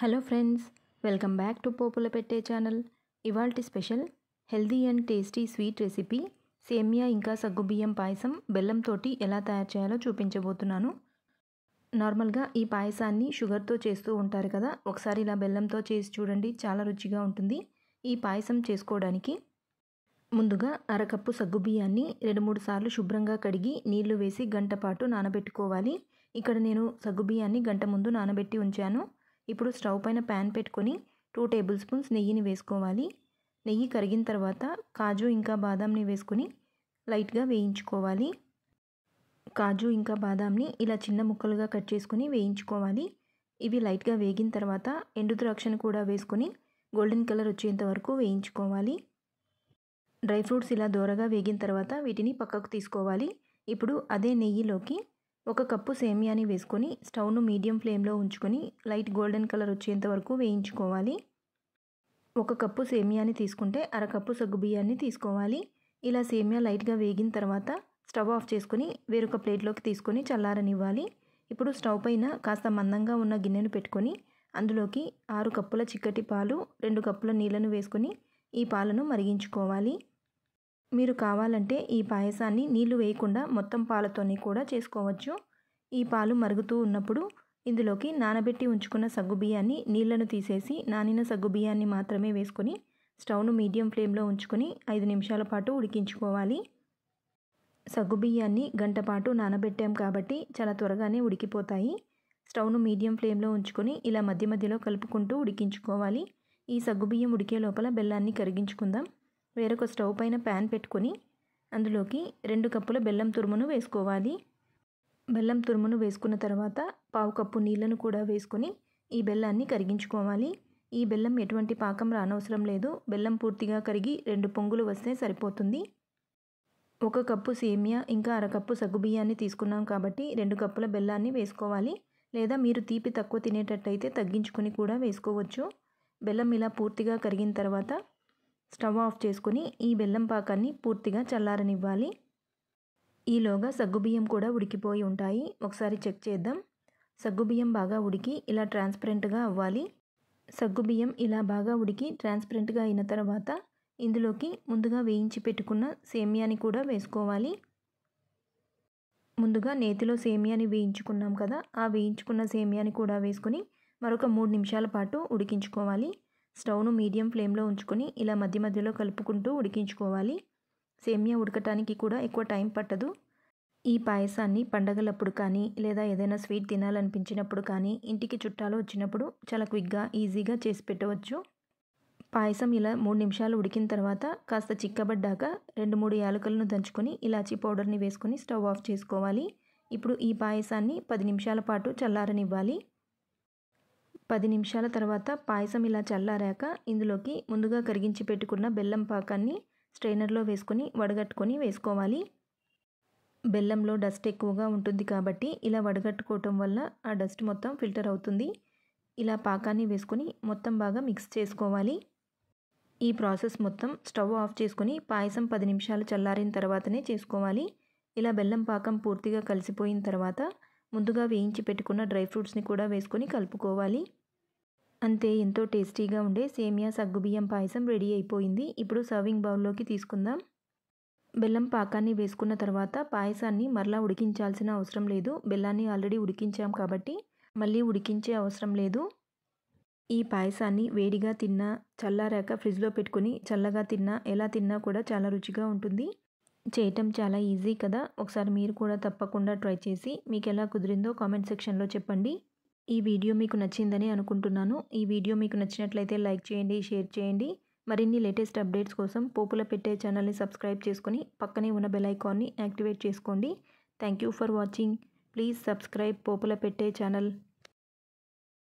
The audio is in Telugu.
hello friends welcome back to Popula Pette channel ఇవాల్టి special healthy and tasty sweet recipe సేమియా ఇంకా సగ్గుబియ్యం పాయసం బెల్లంతోటి ఎలా తయారు చేయాలో చూపించబోతున్నాను నార్మల్గా ఈ పాయసాన్ని షుగర్తో చేస్తూ ఉంటారు కదా ఒకసారి ఇలా బెల్లంతో చేసి చూడండి చాలా రుచిగా ఉంటుంది ఈ పాయసం చేసుకోవడానికి ముందుగా అరకప్పు సగ్గుబియ్యాన్ని రెండు మూడు సార్లు శుభ్రంగా కడిగి నీళ్లు వేసి గంట పాటు నానబెట్టుకోవాలి ఇక్కడ నేను సగ్గుబియ్యాన్ని గంట ముందు నానబెట్టి ఉంచాను ఇప్పుడు స్టవ్ పైన ప్యాన్ పెట్టుకొని టూ టేబుల్ స్పూన్స్ నెయ్యిని వేసుకోవాలి నెయ్యి కరిగిన తర్వాత కాజు ఇంకా బాదాంని వేసుకొని లైట్గా వేయించుకోవాలి కాజు ఇంకా బాదాంని ఇలా చిన్న ముక్కలుగా కట్ చేసుకొని వేయించుకోవాలి ఇవి లైట్గా వేగిన తర్వాత ఎండు ద్రాక్షను కూడా వేసుకొని గోల్డెన్ కలర్ వచ్చేంత వరకు వేయించుకోవాలి డ్రై ఫ్రూట్స్ ఇలా దోరగా వేగిన తర్వాత వీటిని పక్కకు తీసుకోవాలి ఇప్పుడు అదే నెయ్యిలోకి ఒక కప్పు సేమియాని వేసుకొని స్టవ్ను మీడియం ఫ్లేమ్లో ఉంచుకొని లైట్ గోల్డెన్ కలర్ వచ్చేంత వరకు వేయించుకోవాలి ఒక కప్పు సేమియాని తీసుకుంటే అరకప్పు సగ్గుబియ్యాన్ని తీసుకోవాలి ఇలా సేమియా లైట్గా వేగిన తర్వాత స్టవ్ ఆఫ్ చేసుకుని వేరొక ప్లేట్లోకి తీసుకొని చల్లారనివ్వాలి ఇప్పుడు స్టవ్ పైన కాస్త మందంగా ఉన్న గిన్నెను పెట్టుకొని అందులోకి ఆరు కప్పుల చిక్కటి పాలు రెండు కప్పుల నీళ్లను వేసుకొని ఈ పాలను మరిగించుకోవాలి మీరు కావాలంటే ఈ పాయసాన్ని నీళ్లు వేయకుండా మొత్తం పాలతోని కూడా చేసుకోవచ్చు ఈ పాలు మరుగుతూ ఉన్నప్పుడు ఇందులోకి నానబెట్టి ఉంచుకున్న సగ్గు బియ్యాన్ని నీళ్లను తీసేసి నానిన సగ్గు బియ్యాన్ని మాత్రమే వేసుకొని స్టవ్ను మీడియం ఫ్లేమ్లో ఉంచుకొని ఐదు నిమిషాల పాటు ఉడికించుకోవాలి సగ్గు బియ్యాన్ని గంట పాటు నానబెట్టాం కాబట్టి చాలా త్వరగానే ఉడికిపోతాయి స్టవ్ను మీడియం ఫ్లేమ్లో ఉంచుకొని ఇలా మధ్య మధ్యలో కలుపుకుంటూ ఉడికించుకోవాలి ఈ సగ్గుబియ్యం ఉడికే లోపల బెల్లాన్ని కరిగించుకుందాం వేరొక స్టవ్ పైన ప్యాన్ పెట్టుకొని అందులోకి రెండు కప్పుల బెల్లం తురుమును వేసుకోవాలి బెల్లం తురుమును వేసుకున్న తర్వాత పావు కప్పు నీళ్లను కూడా వేసుకొని ఈ బెల్లాన్ని కరిగించుకోవాలి ఈ బెల్లం ఎటువంటి పాకం రానవసరం లేదు బెల్లం పూర్తిగా కరిగి రెండు పొంగులు వస్తే సరిపోతుంది ఒక కప్పు సేమియా ఇంకా అరకప్పు సగ్గుబియ్యాన్ని తీసుకున్నాం కాబట్టి రెండు కప్పుల బెల్లాన్ని వేసుకోవాలి లేదా మీరు తీపి తక్కువ తినేటట్టయితే తగ్గించుకొని కూడా వేసుకోవచ్చు బెల్లం ఇలా పూర్తిగా కరిగిన తర్వాత స్టవ్ ఆఫ్ చేసుకుని ఈ బెల్లం పాకాన్ని పూర్తిగా చల్లారనివ్వాలి ఈలోగా సగ్గుబియ్యం కూడా ఉడికిపోయి ఉంటాయి ఒకసారి చెక్ చేద్దాం సగ్గుబియ్యం బాగా ఉడికి ఇలా ట్రాన్స్పరెంట్గా అవ్వాలి సగ్గుబియ్యం ఇలా బాగా ఉడికి ట్రాన్స్పరెంట్గా అయిన తర్వాత ఇందులోకి ముందుగా వేయించి పెట్టుకున్న సేమియాని కూడా వేసుకోవాలి ముందుగా నేతిలో సేమియాని వేయించుకున్నాం కదా ఆ వేయించుకున్న సేమియాని కూడా వేసుకుని మరొక మూడు నిమిషాల పాటు ఉడికించుకోవాలి స్టవ్ను మీడియం ఫ్లేమ్లో ఉంచుకొని ఇలా మధ్య మధ్యలో కలుపుకుంటూ ఉడికించుకోవాలి సేమియా ఉడకటానికి కూడా ఎక్కువ టైం పట్టదు ఈ పాయసాన్ని పండగలప్పుడు కానీ లేదా ఏదైనా స్వీట్ తినాలనిపించినప్పుడు కానీ ఇంటికి చుట్టాలు వచ్చినప్పుడు చాలా క్విక్గా ఈజీగా చేసి పెట్టవచ్చు పాయసం ఇలా మూడు నిమిషాలు ఉడికిన తర్వాత కాస్త చిక్కబడ్డాక రెండు మూడు యాలకులను దంచుకొని ఇలాచి పౌడర్ని వేసుకొని స్టవ్ ఆఫ్ చేసుకోవాలి ఇప్పుడు ఈ పాయసాన్ని పది నిమిషాల పాటు చల్లారనివ్వాలి పది నిమిషాల తర్వాత పాయసం ఇలా చల్లారాక ఇందులోకి ముందుగా కరిగించి పెట్టుకున్న బెల్లం పాకాన్ని స్ట్రైనర్లో వేసుకొని వడగట్టుకొని వేసుకోవాలి బెల్లంలో డస్ట్ ఎక్కువగా ఉంటుంది కాబట్టి ఇలా వడగట్టుకోవటం వల్ల ఆ డస్ట్ మొత్తం ఫిల్టర్ అవుతుంది ఇలా పాకాన్ని వేసుకొని మొత్తం బాగా మిక్స్ చేసుకోవాలి ఈ ప్రాసెస్ మొత్తం స్టవ్ ఆఫ్ చేసుకొని పాయసం పది నిమిషాలు చల్లారిన తర్వాతనే చేసుకోవాలి ఇలా బెల్లం పాకం పూర్తిగా కలిసిపోయిన తర్వాత ముందుగా వేయించి పెట్టుకున్న డ్రై ఫ్రూట్స్ని కూడా వేసుకొని కలుపుకోవాలి అంతే ఎంతో టేస్టీగా ఉండే సేమియా సగ్గుబియ్యం పాయసం రెడీ అయిపోయింది ఇప్పుడు సర్వింగ్ బౌల్లోకి తీసుకుందాం బెల్లం పాకాన్ని వేసుకున్న తర్వాత పాయసాన్ని మరలా ఉడికించాల్సిన అవసరం లేదు బెల్లాన్ని ఆల్రెడీ ఉడికించాం కాబట్టి మళ్ళీ ఉడికించే అవసరం లేదు ఈ పాయసాన్ని వేడిగా తిన్నా చల్లారాక ఫ్రిడ్జ్లో పెట్టుకుని చల్లగా తిన్నా ఎలా తిన్నా కూడా చాలా రుచిగా ఉంటుంది చేయటం చాలా ఈజీ కదా ఒకసారి మీరు కూడా తప్పకుండా ట్రై చేసి మీకు ఎలా కుదిరిందో కామెంట్ సెక్షన్లో చెప్పండి ఈ వీడియో మీకు నచ్చిందని అనుకుంటున్నాను ఈ వీడియో మీకు నచ్చినట్లయితే లైక్ చేయండి షేర్ చేయండి మరిన్ని లేటెస్ట్ అప్డేట్స్ కోసం పోపుల పెట్టే ఛానల్ని సబ్స్క్రైబ్ చేసుకుని పక్కనే ఉన్న బెల్ఐకాన్ని యాక్టివేట్ చేసుకోండి thank for watching please subscribe Popula Pette channel